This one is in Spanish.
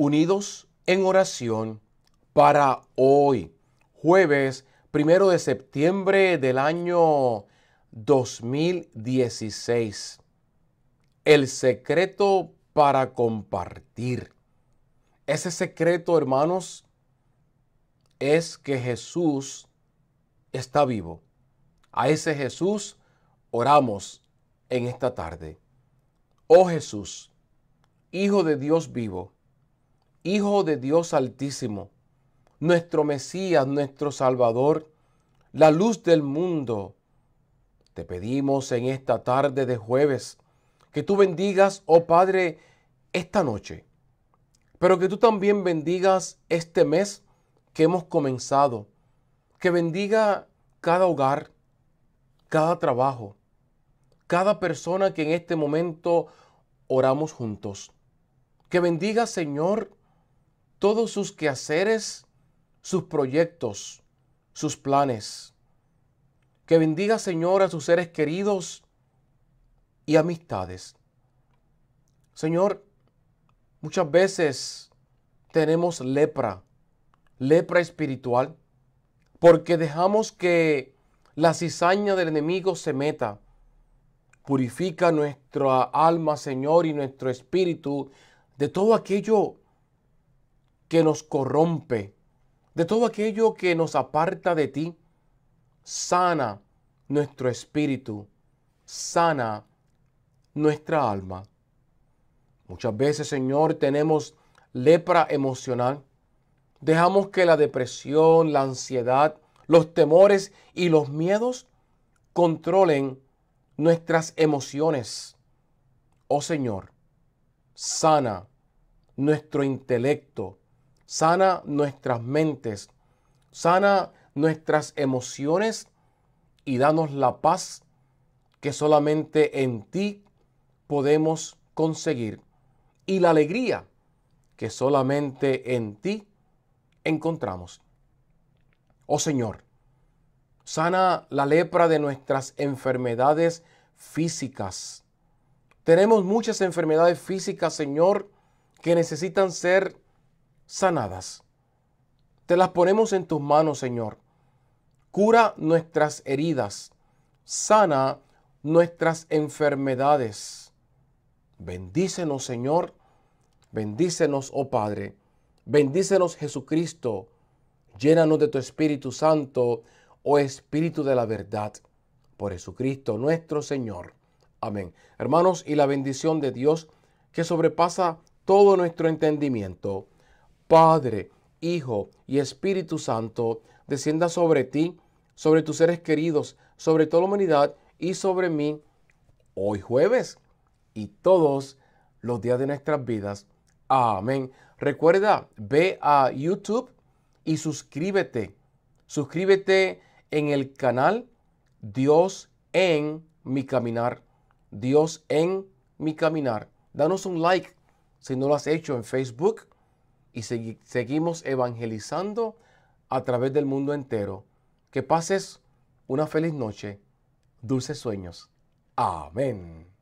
unidos en oración para hoy, jueves primero de septiembre del año 2016. El secreto para compartir. Ese secreto, hermanos, es que Jesús está vivo. A ese Jesús oramos en esta tarde. Oh Jesús, Hijo de Dios vivo Hijo de Dios Altísimo, nuestro Mesías, nuestro Salvador, la luz del mundo. Te pedimos en esta tarde de jueves que tú bendigas, oh Padre, esta noche, pero que tú también bendigas este mes que hemos comenzado, que bendiga cada hogar, cada trabajo, cada persona que en este momento oramos juntos. Que bendiga, Señor, todos sus quehaceres, sus proyectos, sus planes. Que bendiga, Señor, a sus seres queridos y amistades. Señor, muchas veces tenemos lepra, lepra espiritual, porque dejamos que la cizaña del enemigo se meta. Purifica nuestra alma, Señor, y nuestro espíritu de todo aquello que nos corrompe, de todo aquello que nos aparta de ti. Sana nuestro espíritu, sana nuestra alma. Muchas veces, Señor, tenemos lepra emocional. Dejamos que la depresión, la ansiedad, los temores y los miedos controlen nuestras emociones. Oh Señor, sana nuestro intelecto, sana nuestras mentes, sana nuestras emociones y danos la paz que solamente en ti podemos conseguir y la alegría que solamente en ti encontramos. Oh Señor, sana la lepra de nuestras enfermedades físicas. Tenemos muchas enfermedades físicas, Señor, que necesitan ser sanadas. Te las ponemos en tus manos, Señor. Cura nuestras heridas. Sana nuestras enfermedades. Bendícenos, Señor. Bendícenos, oh Padre. Bendícenos, Jesucristo. Llénanos de tu Espíritu Santo, oh Espíritu de la verdad. Por Jesucristo nuestro Señor. Amén. Hermanos, y la bendición de Dios, que sobrepasa todo nuestro entendimiento, Padre, Hijo y Espíritu Santo, descienda sobre ti, sobre tus seres queridos, sobre toda la humanidad y sobre mí hoy jueves y todos los días de nuestras vidas. Amén. Recuerda, ve a YouTube y suscríbete. Suscríbete en el canal Dios en mi caminar. Dios en mi caminar. Danos un like si no lo has hecho en Facebook y seguimos evangelizando a través del mundo entero. Que pases una feliz noche, dulces sueños. Amén.